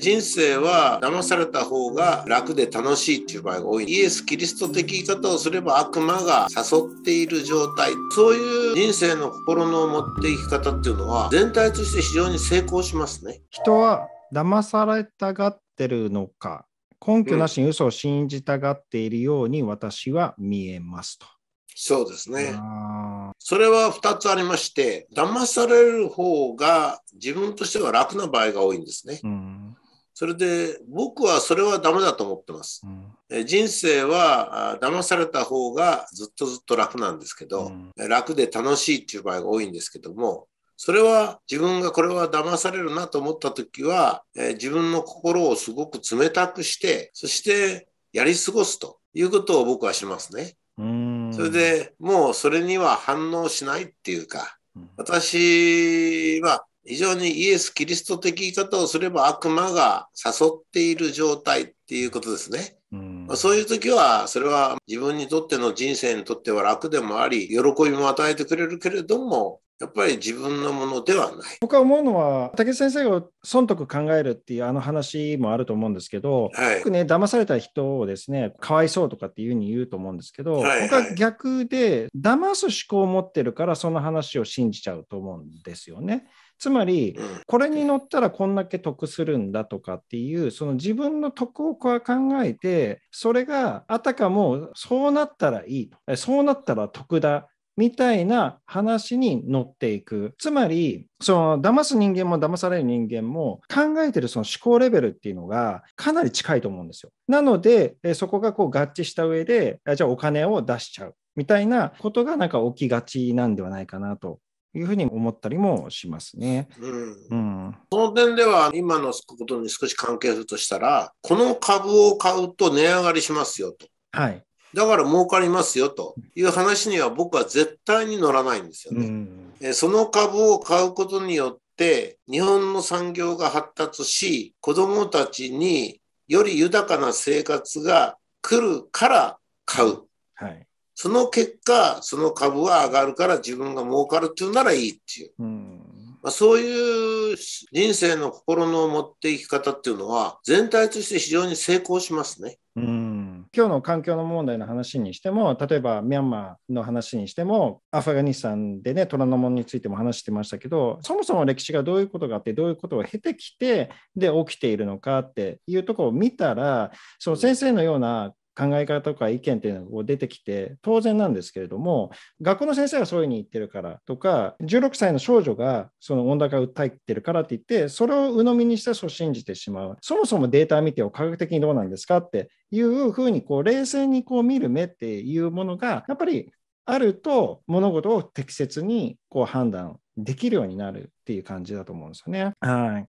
人生は騙された方が楽で楽しいっていう場合が多いイエス・キリスト的言い方をすれば悪魔が誘っている状態そういう人生の心の持っていき方っていうのは全体として非常に成功しますね人は騙されたがってるのか根拠なしに嘘を信じたがっているように私は見えますと、うんそうですね。それは2つありまして、騙される方が自分としては楽な場合が多いんですね。うんそれで僕はそれはダメだと思ってます。うん、人生は騙された方がずっとずっと楽なんですけど、うん、楽で楽しいっていう場合が多いんですけども、それは自分がこれは騙されるなと思った時は、自分の心をすごく冷たくして、そしてやり過ごすということを僕はしますね。それでもうそれには反応しないっていうか、私は非常にイエス・キリスト的言い方をすれば悪魔が誘っている状態っていうことですね。うんまあ、そういう時はそれは自分にとっての人生にとっては楽でもあり喜びも与えてくれるけれどもやっぱり自分のものではない。僕は思うのは、武井先生が損得考えるっていうあの話もあると思うんですけど、はい、よくね、騙された人をですね、かわいそうとかっていうふうに言うと思うんですけど、はいはい、僕は逆で、騙す思考を持ってるから、その話を信じちゃうと思うんですよね。つまり、これに乗ったらこんだけ得するんだとかっていう、その自分の得を考えて、それがあたかもそうなったらいいと、そうなったら得だ。みたいな話に乗っていく。つまり、その騙す人間も騙される人間も考えてるその思考レベルっていうのがかなり近いと思うんですよ。なので、そこがこう合致した上で、じゃあお金を出しちゃうみたいなことがなんか起きがちなんではないかなというふうに思ったりもしますね。うん。うん、その点では、今のことに少し関係するとしたら、この株を買うと値上がりしますよと。はい。だから儲かりますよという話には僕は絶対に乗らないんですよね。うその株を買うことによって日本の産業が発達し子どもたちにより豊かな生活が来るから買う。はい、その結果その株は上がるから自分が儲かるっていうならいいっていう。うんまあ、そういう人生の心の持っていき方っていうのは全体として非常に成功しますね。うん今日の環境の問題の話にしても、例えばミャンマーの話にしても、アフガニスタンでね、虎ノ門についても話してましたけど、そもそも歴史がどういうことがあって、どういうことを経てきて、で、起きているのかっていうところを見たら、その先生のような考え方とか意見っていうのが出てきて当然なんですけれども学校の先生がそういうふうに言ってるからとか16歳の少女がその温暖化を訴えてるからって言ってそれを鵜呑みにしてそう信じてしまうそもそもデータ見てを科学的にどうなんですかっていうふうにこう冷静にこう見る目っていうものがやっぱりあると物事を適切にこう判断できるようになるっていう感じだと思うんですよね。はい。